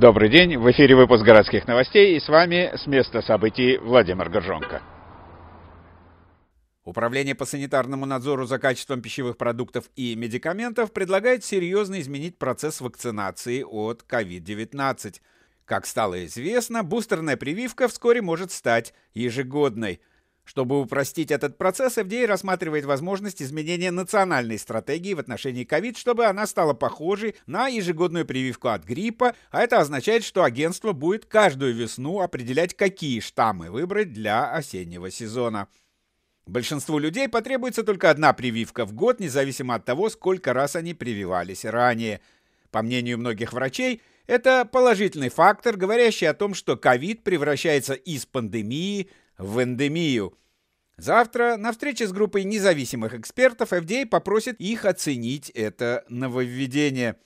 Добрый день, в эфире выпуск городских новостей и с вами с места событий Владимир Горжонко. Управление по санитарному надзору за качеством пищевых продуктов и медикаментов предлагает серьезно изменить процесс вакцинации от COVID-19. Как стало известно, бустерная прививка вскоре может стать ежегодной – чтобы упростить этот процесс, FDA рассматривает возможность изменения национальной стратегии в отношении ковид, чтобы она стала похожей на ежегодную прививку от гриппа, а это означает, что агентство будет каждую весну определять, какие штаммы выбрать для осеннего сезона. Большинству людей потребуется только одна прививка в год, независимо от того, сколько раз они прививались ранее. По мнению многих врачей, это положительный фактор, говорящий о том, что ковид превращается из пандемии в эндемию. Завтра на встрече с группой независимых экспертов FDA попросит их оценить это нововведение.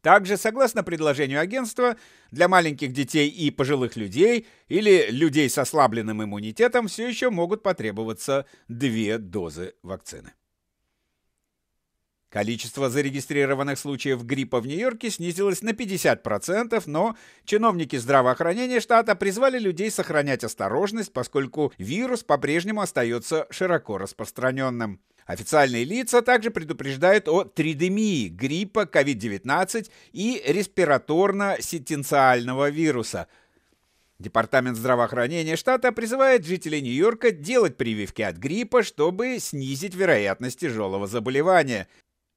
Также, согласно предложению агентства, для маленьких детей и пожилых людей или людей с ослабленным иммунитетом все еще могут потребоваться две дозы вакцины. Количество зарегистрированных случаев гриппа в Нью-Йорке снизилось на 50%, но чиновники здравоохранения штата призвали людей сохранять осторожность, поскольку вирус по-прежнему остается широко распространенным. Официальные лица также предупреждают о тридемии гриппа, COVID-19 и респираторно-сетенциального вируса – Департамент здравоохранения штата призывает жителей Нью-Йорка делать прививки от гриппа, чтобы снизить вероятность тяжелого заболевания.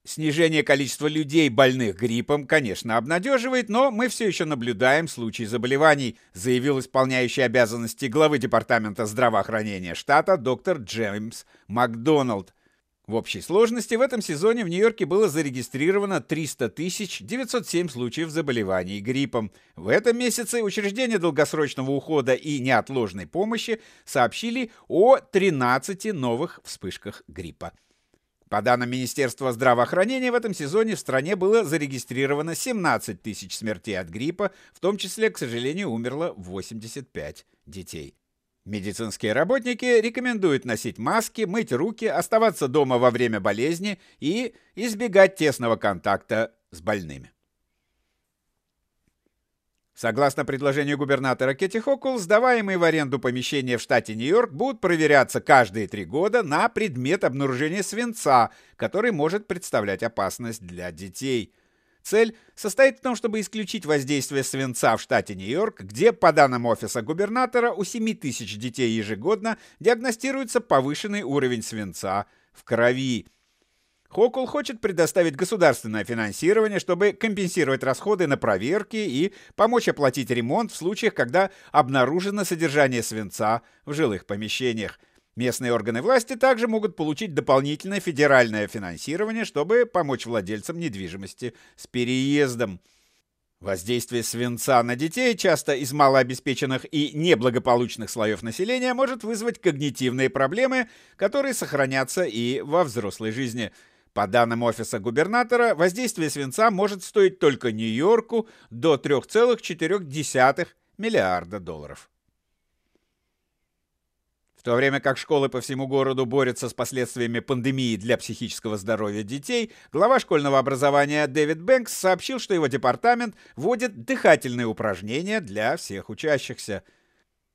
Снижение количества людей, больных гриппом, конечно, обнадеживает, но мы все еще наблюдаем случаи заболеваний, заявил исполняющий обязанности главы Департамента здравоохранения штата доктор Джеймс Макдоналд. В общей сложности в этом сезоне в Нью-Йорке было зарегистрировано 300 907 случаев заболеваний гриппом. В этом месяце учреждения долгосрочного ухода и неотложной помощи сообщили о 13 новых вспышках гриппа. По данным Министерства здравоохранения, в этом сезоне в стране было зарегистрировано 17 тысяч смертей от гриппа, в том числе, к сожалению, умерло 85 детей. Медицинские работники рекомендуют носить маски, мыть руки, оставаться дома во время болезни и избегать тесного контакта с больными. Согласно предложению губернатора Кетти Хокул, сдаваемые в аренду помещения в штате Нью-Йорк будут проверяться каждые три года на предмет обнаружения свинца, который может представлять опасность для детей. Цель состоит в том, чтобы исключить воздействие свинца в штате Нью-Йорк, где, по данным офиса губернатора, у 7 тысяч детей ежегодно диагностируется повышенный уровень свинца в крови. Хокул хочет предоставить государственное финансирование, чтобы компенсировать расходы на проверки и помочь оплатить ремонт в случаях, когда обнаружено содержание свинца в жилых помещениях. Местные органы власти также могут получить дополнительное федеральное финансирование, чтобы помочь владельцам недвижимости с переездом. Воздействие свинца на детей, часто из малообеспеченных и неблагополучных слоев населения, может вызвать когнитивные проблемы, которые сохранятся и во взрослой жизни – по данным офиса губернатора, воздействие свинца может стоить только Нью-Йорку до 3,4 миллиарда долларов. В то время как школы по всему городу борются с последствиями пандемии для психического здоровья детей, глава школьного образования Дэвид Бэнкс сообщил, что его департамент вводит дыхательные упражнения для всех учащихся –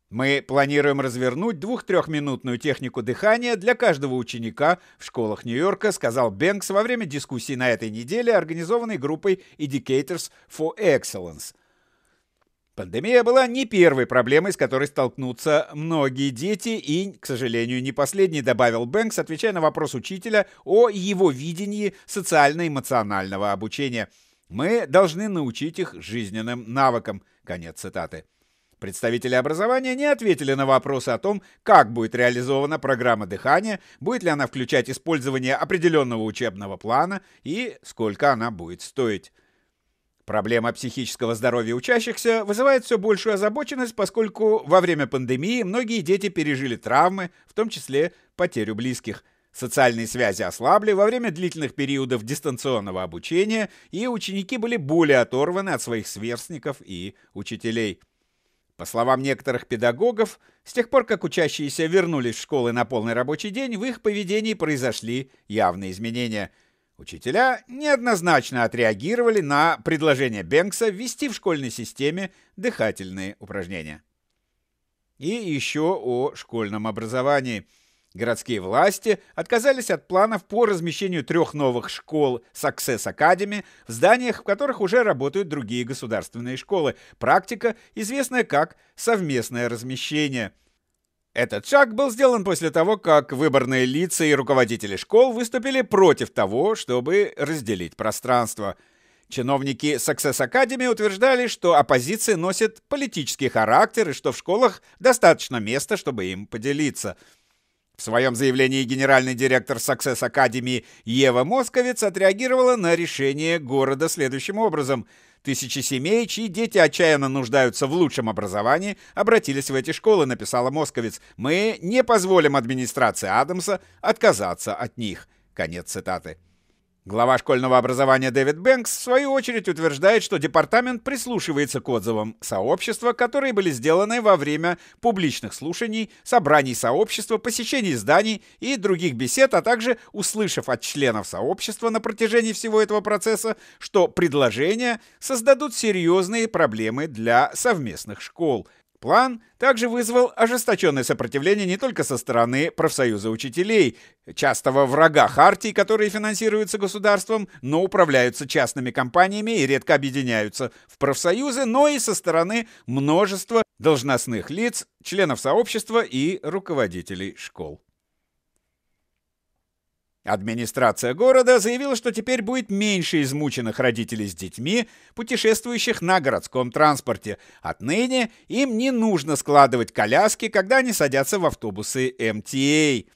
мы планируем развернуть двух-трехминутную технику дыхания для каждого ученика в школах Нью-Йорка, сказал Бенкс во время дискуссии на этой неделе, организованной группой Educators for Excellence. Пандемия была не первой проблемой, с которой столкнутся многие дети и, к сожалению, не последней, добавил Бэнкс, отвечая на вопрос учителя о его видении социально-эмоционального обучения. «Мы должны научить их жизненным навыкам». Конец цитаты. Представители образования не ответили на вопросы о том, как будет реализована программа дыхания, будет ли она включать использование определенного учебного плана и сколько она будет стоить. Проблема психического здоровья учащихся вызывает все большую озабоченность, поскольку во время пандемии многие дети пережили травмы, в том числе потерю близких. Социальные связи ослабли во время длительных периодов дистанционного обучения, и ученики были более оторваны от своих сверстников и учителей. По словам некоторых педагогов, с тех пор, как учащиеся вернулись в школы на полный рабочий день, в их поведении произошли явные изменения. Учителя неоднозначно отреагировали на предложение Бенкса ввести в школьной системе дыхательные упражнения. И еще о школьном образовании – Городские власти отказались от планов по размещению трех новых школ Success Academy в зданиях, в которых уже работают другие государственные школы. Практика, известная как совместное размещение. Этот шаг был сделан после того, как выборные лица и руководители школ выступили против того, чтобы разделить пространство. Чиновники Success Academy утверждали, что оппозиция носит политический характер и что в школах достаточно места, чтобы им поделиться – в своем заявлении генеральный директор Success Academy Ева Московец отреагировала на решение города следующим образом. Тысячи семей, чьи дети отчаянно нуждаются в лучшем образовании, обратились в эти школы, написала Московец. Мы не позволим администрации Адамса отказаться от них. Конец цитаты. Глава школьного образования Дэвид Бэнкс в свою очередь утверждает, что департамент прислушивается к отзывам сообщества, которые были сделаны во время публичных слушаний, собраний сообщества, посещений зданий и других бесед, а также услышав от членов сообщества на протяжении всего этого процесса, что предложения создадут серьезные проблемы для совместных школ, План также вызвал ожесточенное сопротивление не только со стороны профсоюза учителей, частого врага Хартии, которые финансируются государством, но управляются частными компаниями и редко объединяются в профсоюзы, но и со стороны множества должностных лиц, членов сообщества и руководителей школ. Администрация города заявила, что теперь будет меньше измученных родителей с детьми, путешествующих на городском транспорте. Отныне им не нужно складывать коляски, когда они садятся в автобусы МТА.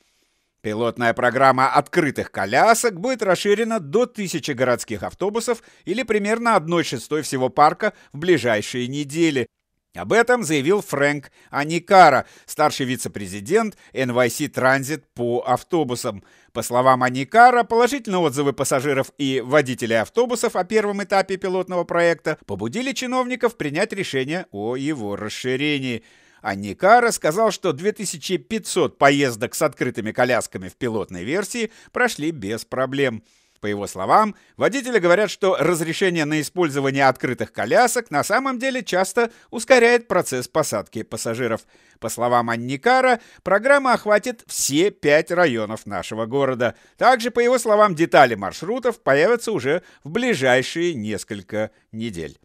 Пилотная программа открытых колясок будет расширена до тысячи городских автобусов или примерно 1 шестой всего парка в ближайшие недели. Об этом заявил Фрэнк Аникара, старший вице-президент NYC Transit по автобусам. По словам Аникара, положительные отзывы пассажиров и водителей автобусов о первом этапе пилотного проекта побудили чиновников принять решение о его расширении. Аникара сказал, что 2500 поездок с открытыми колясками в пилотной версии прошли без проблем. По его словам, водители говорят, что разрешение на использование открытых колясок на самом деле часто ускоряет процесс посадки пассажиров. По словам Анникара, программа охватит все пять районов нашего города. Также, по его словам, детали маршрутов появятся уже в ближайшие несколько недель.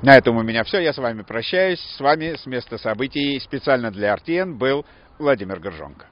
На этом у меня все. Я с вами прощаюсь. С вами с места событий специально для RTN был Владимир Горжонко.